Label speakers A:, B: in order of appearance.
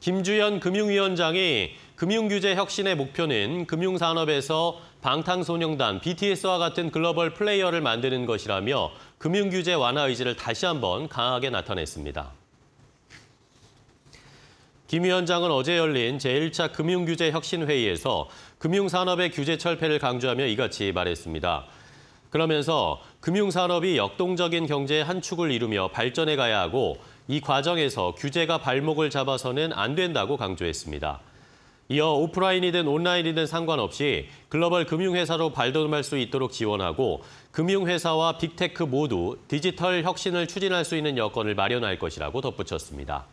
A: 김주현 금융위원장이 금융규제 혁신의 목표는 금융산업에서 방탄소년단 BTS와 같은 글로벌 플레이어를 만드는 것이라며 금융규제 완화 의지를 다시 한번 강하게 나타냈습니다. 김 위원장은 어제 열린 제1차 금융규제 혁신회의에서 금융산업의 규제 철폐를 강조하며 이같이 말했습니다. 그러면서 금융산업이 역동적인 경제의 한 축을 이루며 발전해 가야 하고 이 과정에서 규제가 발목을 잡아서는 안 된다고 강조했습니다. 이어 오프라인이든 온라인이든 상관없이 글로벌 금융회사로 발돋움할 수 있도록 지원하고 금융회사와 빅테크 모두 디지털 혁신을 추진할 수 있는 여건을 마련할 것이라고 덧붙였습니다.